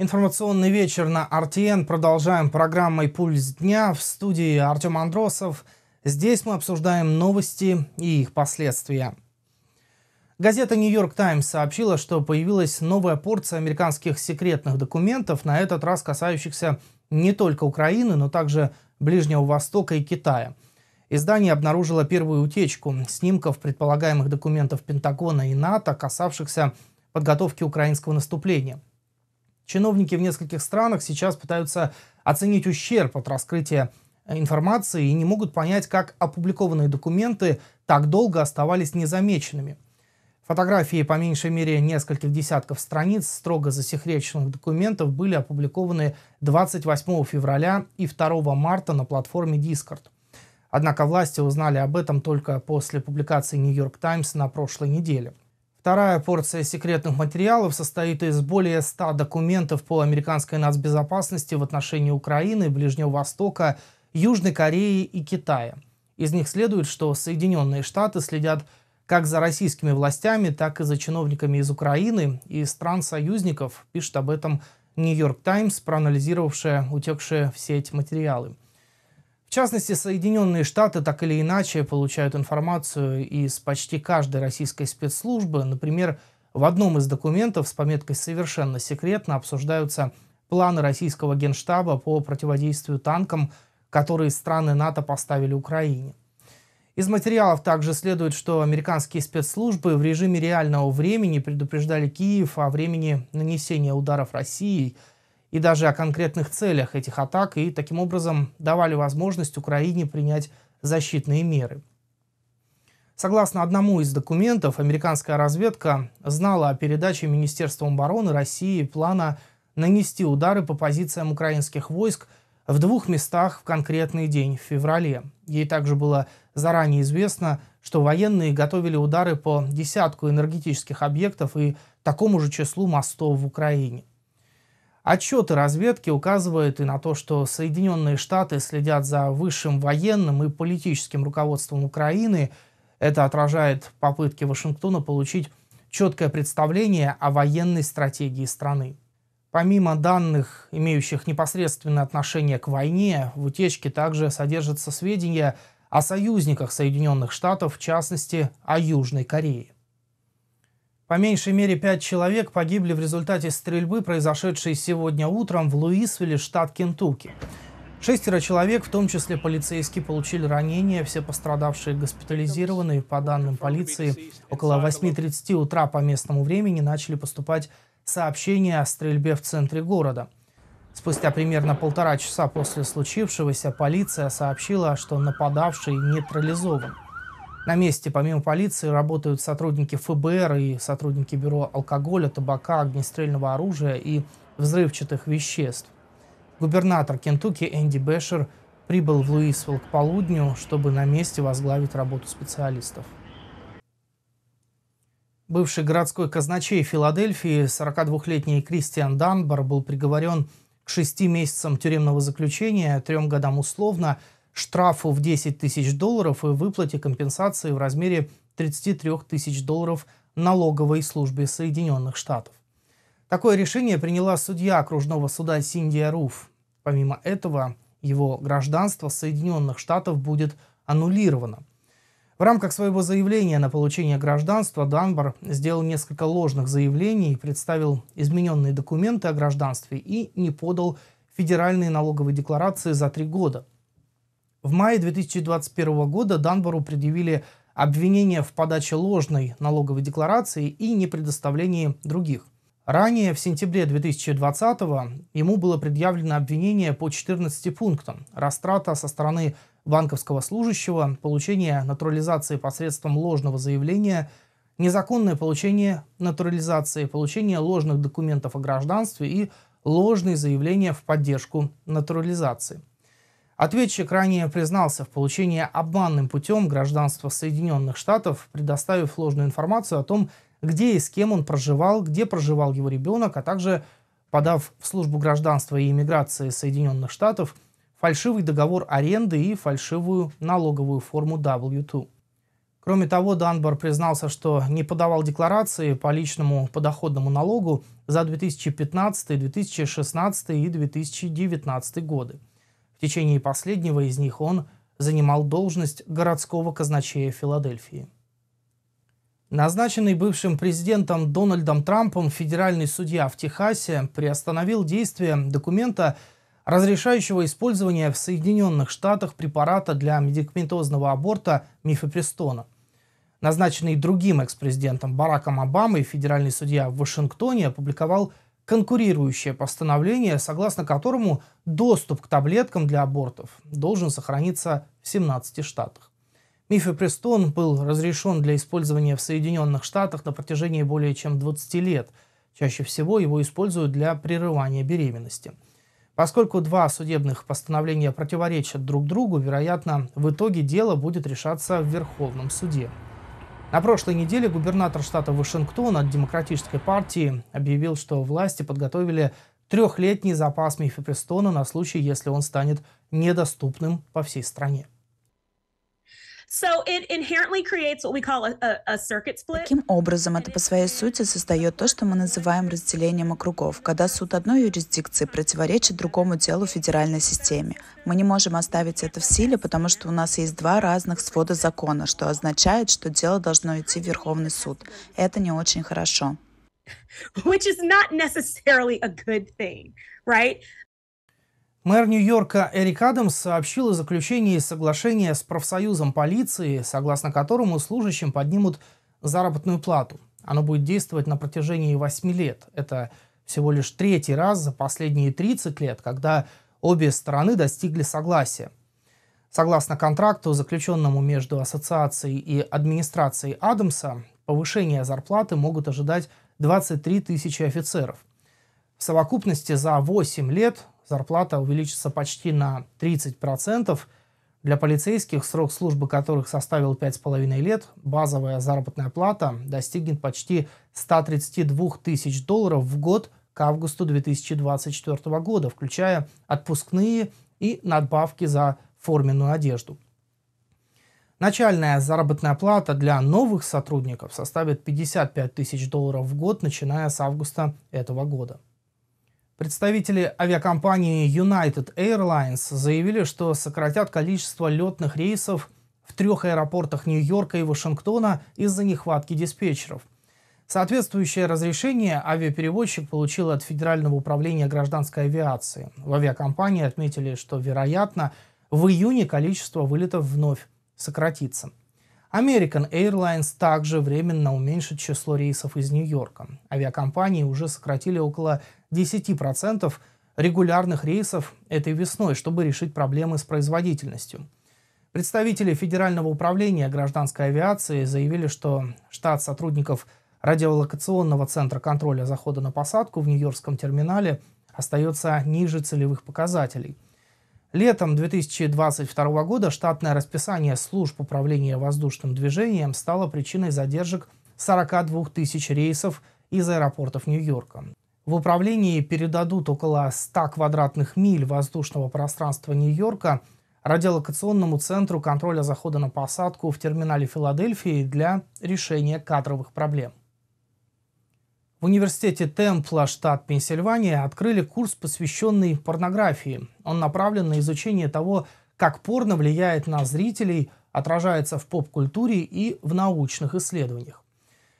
Информационный вечер на RTN. Продолжаем программой «Пульс дня» в студии Артем Андросов. Здесь мы обсуждаем новости и их последствия. Газета «Нью-Йорк Таймс» сообщила, что появилась новая порция американских секретных документов, на этот раз касающихся не только Украины, но также Ближнего Востока и Китая. Издание обнаружило первую утечку снимков предполагаемых документов Пентагона и НАТО, касавшихся подготовки украинского наступления – Чиновники в нескольких странах сейчас пытаются оценить ущерб от раскрытия э, информации и не могут понять, как опубликованные документы так долго оставались незамеченными. Фотографии по меньшей мере нескольких десятков страниц строго засекреченных документов были опубликованы 28 февраля и 2 марта на платформе Discord. Однако власти узнали об этом только после публикации New York Times на прошлой неделе – Вторая порция секретных материалов состоит из более 100 документов по американской нацбезопасности в отношении Украины, Ближнего Востока, Южной Кореи и Китая. Из них следует, что Соединенные Штаты следят как за российскими властями, так и за чиновниками из Украины и стран-союзников, пишет об этом Нью-Йорк Таймс, проанализировавшая утекшие в сеть материалы. В частности, Соединенные Штаты так или иначе получают информацию из почти каждой российской спецслужбы. Например, в одном из документов с пометкой «Совершенно секретно» обсуждаются планы российского генштаба по противодействию танкам, которые страны НАТО поставили Украине. Из материалов также следует, что американские спецслужбы в режиме реального времени предупреждали Киев о времени нанесения ударов России – и даже о конкретных целях этих атак, и таким образом давали возможность Украине принять защитные меры. Согласно одному из документов, американская разведка знала о передаче Министерством обороны России плана нанести удары по позициям украинских войск в двух местах в конкретный день в феврале. Ей также было заранее известно, что военные готовили удары по десятку энергетических объектов и такому же числу мостов в Украине. Отчеты разведки указывают и на то, что Соединенные Штаты следят за высшим военным и политическим руководством Украины. Это отражает попытки Вашингтона получить четкое представление о военной стратегии страны. Помимо данных, имеющих непосредственное отношение к войне, в утечке также содержатся сведения о союзниках Соединенных Штатов, в частности, о Южной Корее. По меньшей мере пять человек погибли в результате стрельбы, произошедшей сегодня утром в Луисвилле, штат Кентукки. Шестеро человек, в том числе полицейские, получили ранения, все пострадавшие госпитализированы. По данным полиции, около 8.30 утра по местному времени начали поступать сообщения о стрельбе в центре города. Спустя примерно полтора часа после случившегося полиция сообщила, что нападавший нейтрализован. На месте, помимо полиции, работают сотрудники ФБР и сотрудники Бюро алкоголя, табака, огнестрельного оружия и взрывчатых веществ. Губернатор Кентукки Энди Бэшер прибыл в Луисвилл к полудню, чтобы на месте возглавить работу специалистов. Бывший городской казначей Филадельфии 42-летний Кристиан Данбар был приговорен к шести месяцам тюремного заключения, трем годам условно – штрафу в 10 тысяч долларов и выплате компенсации в размере 33 тысяч долларов налоговой службе Соединенных Штатов. Такое решение приняла судья окружного суда Синдия Руф. Помимо этого, его гражданство Соединенных Штатов будет аннулировано. В рамках своего заявления на получение гражданства Данбар сделал несколько ложных заявлений, представил измененные документы о гражданстве и не подал федеральные налоговые декларации за три года – в мае 2021 года Данбору предъявили обвинение в подаче ложной налоговой декларации и непредоставлении других. Ранее, в сентябре 2020 ему было предъявлено обвинение по 14 пунктам. Растрата со стороны банковского служащего, получение натурализации посредством ложного заявления, незаконное получение натурализации, получение ложных документов о гражданстве и ложные заявления в поддержку натурализации. Ответчик ранее признался в получении обманным путем гражданства Соединенных Штатов, предоставив ложную информацию о том, где и с кем он проживал, где проживал его ребенок, а также подав в службу гражданства и иммиграции Соединенных Штатов фальшивый договор аренды и фальшивую налоговую форму W2. Кроме того, Данбар признался, что не подавал декларации по личному подоходному налогу за 2015, 2016 и 2019 годы. В течение последнего из них он занимал должность городского казначея Филадельфии. Назначенный бывшим президентом Дональдом Трампом федеральный судья в Техасе приостановил действие документа, разрешающего использование в Соединенных Штатах препарата для медикаментозного аборта мифопрестона. Назначенный другим экс-президентом Бараком Обамой федеральный судья в Вашингтоне опубликовал конкурирующее постановление, согласно которому доступ к таблеткам для абортов должен сохраниться в 17 штатах. Мифепристон был разрешен для использования в Соединенных Штатах на протяжении более чем 20 лет. Чаще всего его используют для прерывания беременности. Поскольку два судебных постановления противоречат друг другу, вероятно, в итоге дело будет решаться в Верховном суде. На прошлой неделе губернатор штата Вашингтон от Демократической партии объявил, что власти подготовили трехлетний запас мифепристона на случай, если он станет недоступным по всей стране. Таким образом, это по своей сути создает то, что мы называем разделением округов, когда суд одной юрисдикции противоречит другому делу федеральной системе. Мы не можем оставить это в силе, потому что у нас есть два разных свода закона, что означает, что дело должно идти в Верховный суд. Это не очень хорошо. Which is not necessarily a good thing, right? Мэр Нью-Йорка Эрик Адамс сообщил о заключении соглашения с профсоюзом полиции, согласно которому служащим поднимут заработную плату. Оно будет действовать на протяжении 8 лет. Это всего лишь третий раз за последние 30 лет, когда обе стороны достигли согласия. Согласно контракту, заключенному между ассоциацией и администрацией Адамса, повышение зарплаты могут ожидать 23 тысячи офицеров. В совокупности за 8 лет зарплата увеличится почти на 30%. Для полицейских, срок службы которых составил 5,5 лет, базовая заработная плата достигнет почти 132 тысяч долларов в год к августу 2024 года, включая отпускные и надбавки за форменную одежду. Начальная заработная плата для новых сотрудников составит 55 тысяч долларов в год, начиная с августа этого года. Представители авиакомпании United Airlines заявили, что сократят количество летных рейсов в трех аэропортах Нью-Йорка и Вашингтона из-за нехватки диспетчеров. Соответствующее разрешение авиаперевозчик получил от Федерального управления гражданской авиации. В авиакомпании отметили, что, вероятно, в июне количество вылетов вновь сократится. American Airlines также временно уменьшит число рейсов из Нью-Йорка. Авиакомпании уже сократили около 10% регулярных рейсов этой весной, чтобы решить проблемы с производительностью. Представители Федерального управления гражданской авиации заявили, что штат сотрудников радиолокационного центра контроля захода на посадку в Нью-Йоркском терминале остается ниже целевых показателей – Летом 2022 года штатное расписание служб управления воздушным движением стало причиной задержек 42 тысяч рейсов из аэропортов Нью-Йорка. В управлении передадут около 100 квадратных миль воздушного пространства Нью-Йорка радиолокационному центру контроля захода на посадку в терминале Филадельфии для решения кадровых проблем. В университете Темпла, штат Пенсильвания, открыли курс, посвященный порнографии. Он направлен на изучение того, как порно влияет на зрителей, отражается в поп-культуре и в научных исследованиях.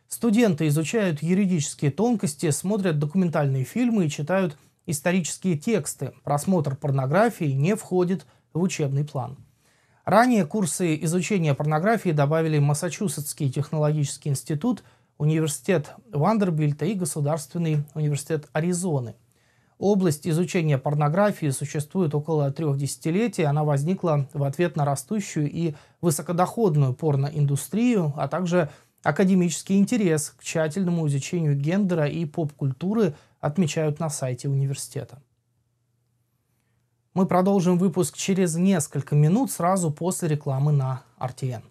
Студенты изучают юридические тонкости, смотрят документальные фильмы и читают исторические тексты. Просмотр порнографии не входит в учебный план. Ранее курсы изучения порнографии добавили Массачусетский технологический институт – университет Вандербильта и Государственный университет Аризоны. Область изучения порнографии существует около трех десятилетий. Она возникла в ответ на растущую и высокодоходную порноиндустрию, а также академический интерес к тщательному изучению гендера и поп-культуры отмечают на сайте университета. Мы продолжим выпуск через несколько минут сразу после рекламы на RTN.